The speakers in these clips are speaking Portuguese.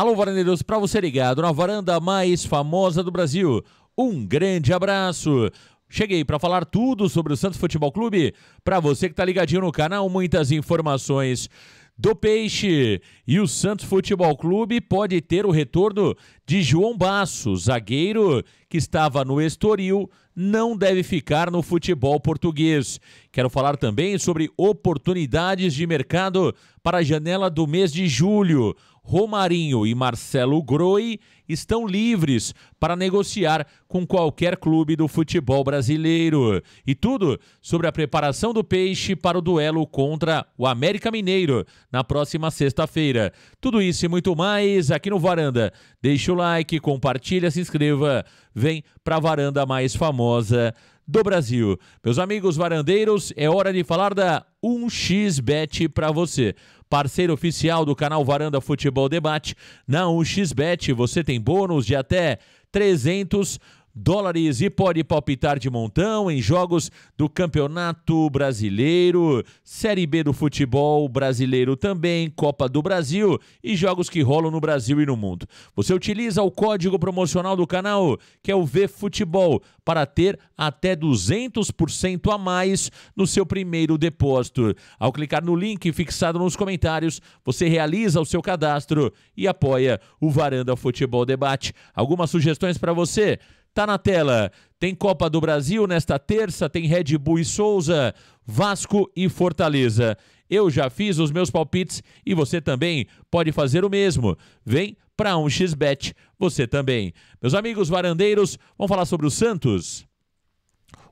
Alô, varandeiros, para você ligado na varanda mais famosa do Brasil. Um grande abraço. Cheguei para falar tudo sobre o Santos Futebol Clube. Para você que está ligadinho no canal, muitas informações do Peixe. E o Santos Futebol Clube pode ter o retorno de João Basso, zagueiro que estava no Estoril, não deve ficar no futebol português. Quero falar também sobre oportunidades de mercado para a janela do mês de julho. Romarinho e Marcelo Groi estão livres para negociar com qualquer clube do futebol brasileiro. E tudo sobre a preparação do Peixe para o duelo contra o América Mineiro na próxima sexta-feira. Tudo isso e muito mais aqui no Varanda. Deixa o like, compartilha, se inscreva. Vem para a varanda mais famosa do Brasil. Meus amigos varandeiros, é hora de falar da 1xBet para você. Parceiro oficial do canal Varanda Futebol Debate, na 1xBet você tem bônus de até 300 dólares e pode palpitar de montão em jogos do Campeonato Brasileiro, Série B do futebol brasileiro também, Copa do Brasil e jogos que rolam no Brasil e no mundo. Você utiliza o código promocional do canal, que é o VFutebol, para ter até 200% a mais no seu primeiro depósito. Ao clicar no link fixado nos comentários, você realiza o seu cadastro e apoia o Varanda Futebol Debate. Algumas sugestões para você? Tá na tela. Tem Copa do Brasil nesta terça, tem Red Bull e Souza, Vasco e Fortaleza. Eu já fiz os meus palpites e você também pode fazer o mesmo. Vem para um xbet você também. Meus amigos varandeiros, vamos falar sobre o Santos.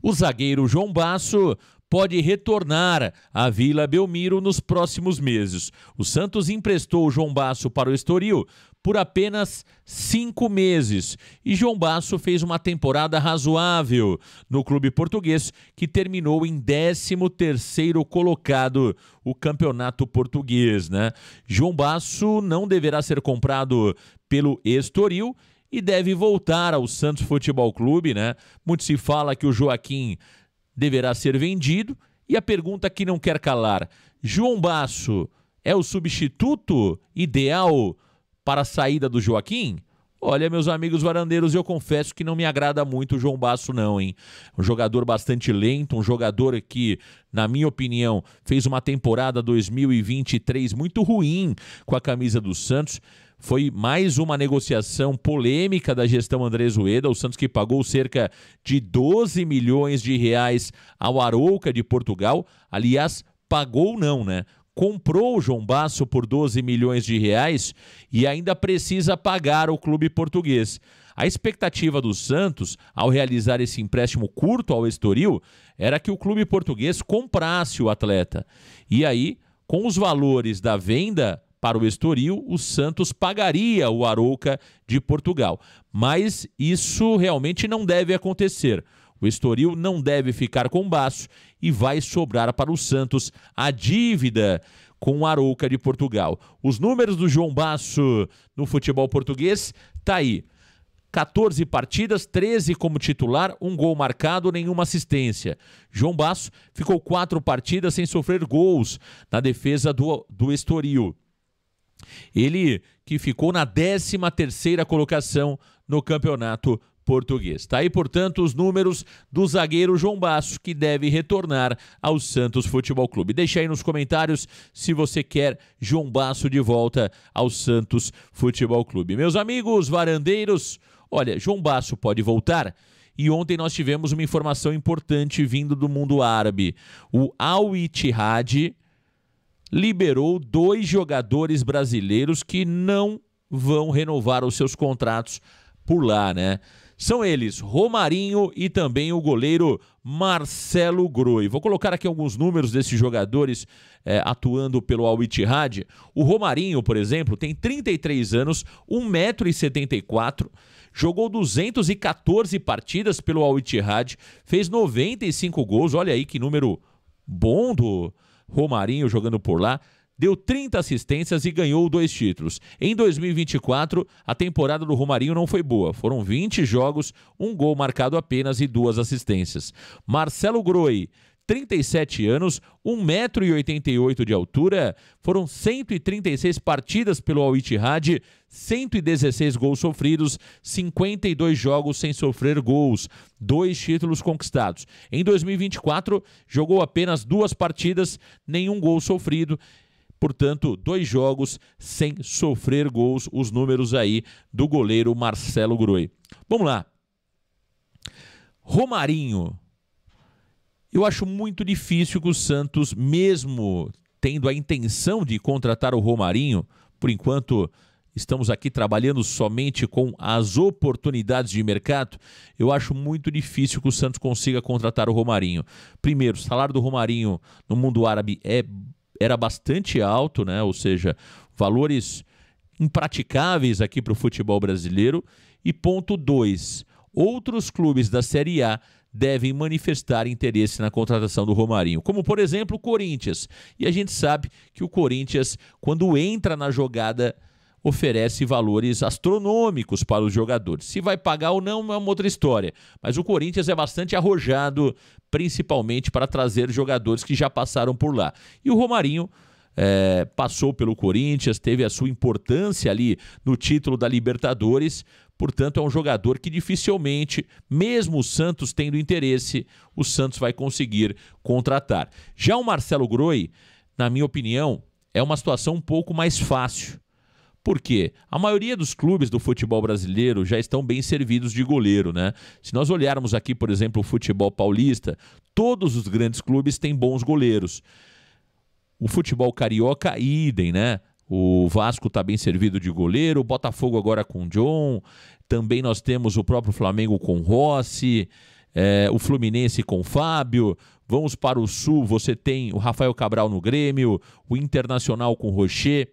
O zagueiro João Basso pode retornar à Vila Belmiro nos próximos meses. O Santos emprestou o João Basso para o Estoril por apenas cinco meses. E João Basso fez uma temporada razoável no clube português, que terminou em 13º colocado o campeonato português. Né? João Basso não deverá ser comprado pelo Estoril e deve voltar ao Santos Futebol Clube. Né? Muito se fala que o Joaquim deverá ser vendido. E a pergunta que não quer calar: João Basso é o substituto ideal para a saída do Joaquim? Olha, meus amigos varandeiros, eu confesso que não me agrada muito o João Basso, não, hein? Um jogador bastante lento, um jogador que, na minha opinião, fez uma temporada 2023 muito ruim com a camisa do Santos. Foi mais uma negociação polêmica da gestão Andrés Ueda, o Santos que pagou cerca de 12 milhões de reais ao Arouca de Portugal. Aliás, pagou não, né? comprou o João Basso por 12 milhões de reais e ainda precisa pagar o clube português. A expectativa do Santos, ao realizar esse empréstimo curto ao Estoril, era que o clube português comprasse o atleta. E aí, com os valores da venda para o Estoril, o Santos pagaria o Arouca de Portugal. Mas isso realmente não deve acontecer. O Estoril não deve ficar com baço e vai sobrar para o Santos a dívida com o Arouca de Portugal. Os números do João Baço no futebol português tá aí. 14 partidas, 13 como titular, um gol marcado, nenhuma assistência. João Baço ficou quatro partidas sem sofrer gols na defesa do, do Estoril. Ele que ficou na 13 terceira colocação no campeonato português. Tá aí, portanto, os números do zagueiro João Basso, que deve retornar ao Santos Futebol Clube. Deixa aí nos comentários se você quer João Basso de volta ao Santos Futebol Clube. Meus amigos varandeiros, olha, João Basso pode voltar? E ontem nós tivemos uma informação importante vindo do mundo árabe. O Al Ittihad liberou dois jogadores brasileiros que não vão renovar os seus contratos por lá, né? São eles Romarinho e também o goleiro Marcelo Groi. Vou colocar aqui alguns números desses jogadores é, atuando pelo Al Ittihad. O Romarinho, por exemplo, tem 33 anos, 1,74m, jogou 214 partidas pelo Al Ittihad, fez 95 gols. Olha aí que número bom do Romarinho jogando por lá deu 30 assistências e ganhou dois títulos. Em 2024, a temporada do Romarinho não foi boa. Foram 20 jogos, um gol marcado apenas e duas assistências. Marcelo Groi, 37 anos, 1,88m de altura, foram 136 partidas pelo Al Ittihad, 116 gols sofridos, 52 jogos sem sofrer gols, dois títulos conquistados. Em 2024, jogou apenas duas partidas, nenhum gol sofrido Portanto, dois jogos sem sofrer gols, os números aí do goleiro Marcelo Groi. Vamos lá. Romarinho. Eu acho muito difícil que o Santos, mesmo tendo a intenção de contratar o Romarinho, por enquanto estamos aqui trabalhando somente com as oportunidades de mercado, eu acho muito difícil que o Santos consiga contratar o Romarinho. Primeiro, o salário do Romarinho no mundo árabe é era bastante alto, né? ou seja, valores impraticáveis aqui para o futebol brasileiro. E ponto 2. Outros clubes da Série A devem manifestar interesse na contratação do Romarinho, como por exemplo o Corinthians. E a gente sabe que o Corinthians, quando entra na jogada oferece valores astronômicos para os jogadores. Se vai pagar ou não é uma outra história, mas o Corinthians é bastante arrojado, principalmente para trazer jogadores que já passaram por lá. E o Romarinho. É, passou pelo Corinthians, teve a sua importância ali no título da Libertadores, portanto é um jogador que dificilmente, mesmo o Santos tendo interesse, o Santos vai conseguir contratar. Já o Marcelo Groi, na minha opinião, é uma situação um pouco mais fácil. Porque a maioria dos clubes do futebol brasileiro já estão bem servidos de goleiro, né? Se nós olharmos aqui, por exemplo, o futebol paulista, todos os grandes clubes têm bons goleiros. O futebol carioca, idem, né? O Vasco está bem servido de goleiro, o Botafogo agora com John, também nós temos o próprio Flamengo com Rossi, é, o Fluminense com Fábio, vamos para o Sul, você tem o Rafael Cabral no Grêmio, o Internacional com Rocher.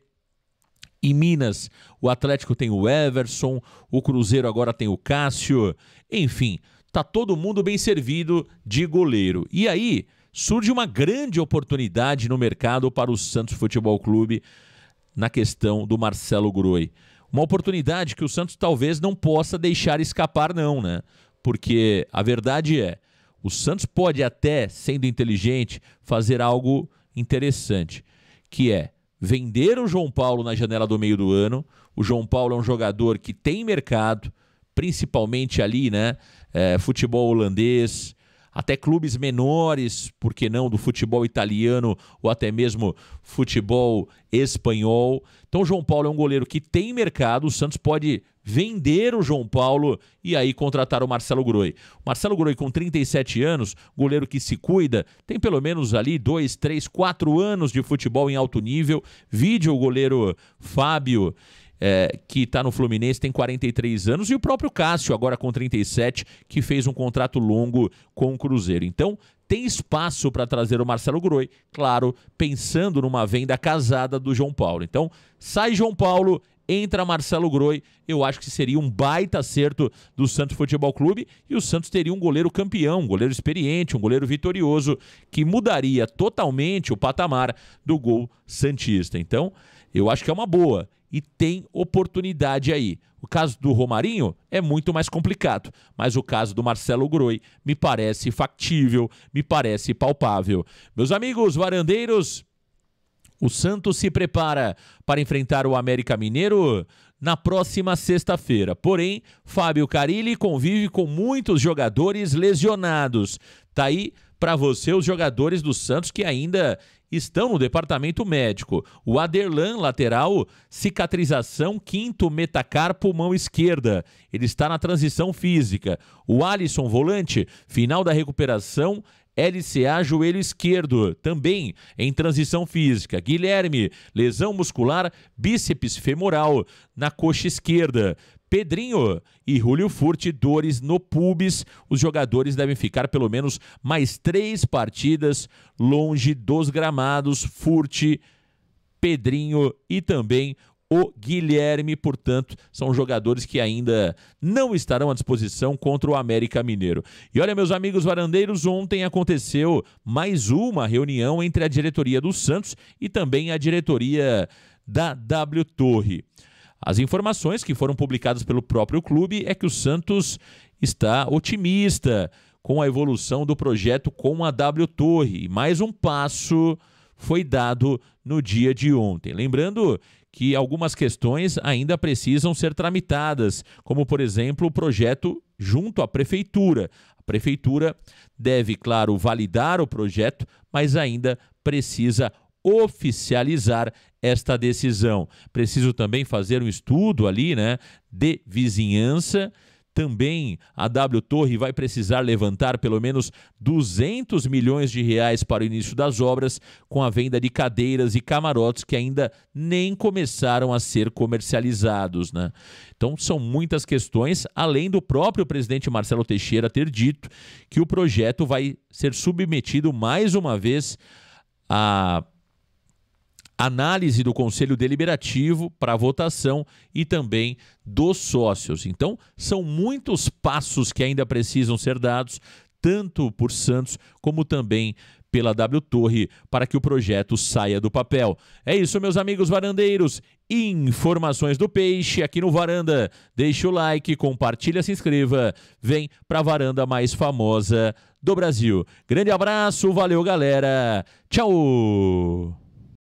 Em Minas, o Atlético tem o Everson, o Cruzeiro agora tem o Cássio. Enfim, tá todo mundo bem servido de goleiro. E aí surge uma grande oportunidade no mercado para o Santos Futebol Clube na questão do Marcelo Groi. Uma oportunidade que o Santos talvez não possa deixar escapar não, né? Porque a verdade é, o Santos pode até, sendo inteligente, fazer algo interessante, que é Vender o João Paulo na janela do meio do ano. O João Paulo é um jogador que tem mercado, principalmente ali, né? É, futebol holandês, até clubes menores, por que não, do futebol italiano ou até mesmo futebol espanhol. Então, o João Paulo é um goleiro que tem mercado, o Santos pode vender o João Paulo e aí contratar o Marcelo Groi. Marcelo Groi, com 37 anos, goleiro que se cuida, tem pelo menos ali 2, 3, 4 anos de futebol em alto nível. Vídeo o goleiro Fábio é, que está no Fluminense, tem 43 anos, e o próprio Cássio, agora com 37, que fez um contrato longo com o Cruzeiro. Então, tem espaço para trazer o Marcelo Groi, claro, pensando numa venda casada do João Paulo. Então, sai João Paulo, entra Marcelo Groi, eu acho que seria um baita acerto do Santos Futebol Clube e o Santos teria um goleiro campeão, um goleiro experiente, um goleiro vitorioso, que mudaria totalmente o patamar do gol Santista. Então, eu acho que é uma boa e tem oportunidade aí. O caso do Romarinho é muito mais complicado, mas o caso do Marcelo Groi me parece factível, me parece palpável. Meus amigos varandeiros, o Santos se prepara para enfrentar o América Mineiro na próxima sexta-feira. Porém, Fábio Carilli convive com muitos jogadores lesionados. Tá aí para você os jogadores do Santos que ainda estão no departamento médico. O Aderlan lateral, cicatrização quinto metacarpo mão esquerda. Ele está na transição física. O Alisson volante, final da recuperação LCA joelho esquerdo, também em transição física. Guilherme, lesão muscular bíceps femoral na coxa esquerda. Pedrinho e Julio Furti, dores no pubis. Os jogadores devem ficar pelo menos mais três partidas longe dos gramados. Furti, Pedrinho e também o Guilherme, portanto, são jogadores que ainda não estarão à disposição contra o América Mineiro. E olha, meus amigos varandeiros, ontem aconteceu mais uma reunião entre a diretoria do Santos e também a diretoria da W Torre. As informações que foram publicadas pelo próprio clube é que o Santos está otimista com a evolução do projeto com a W Torre. Mais um passo foi dado no dia de ontem. Lembrando que algumas questões ainda precisam ser tramitadas, como, por exemplo, o projeto junto à prefeitura. A prefeitura deve, claro, validar o projeto, mas ainda precisa oficializar esta decisão. Preciso também fazer um estudo ali, né, de vizinhança. Também a W Torre vai precisar levantar pelo menos 200 milhões de reais para o início das obras, com a venda de cadeiras e camarotes que ainda nem começaram a ser comercializados. Né? Então, são muitas questões, além do próprio presidente Marcelo Teixeira ter dito que o projeto vai ser submetido mais uma vez a análise do Conselho Deliberativo para votação e também dos sócios. Então, são muitos passos que ainda precisam ser dados, tanto por Santos como também pela W Torre, para que o projeto saia do papel. É isso, meus amigos varandeiros. Informações do peixe aqui no Varanda. Deixa o like, compartilha, se inscreva. Vem para a varanda mais famosa do Brasil. Grande abraço, valeu, galera. Tchau.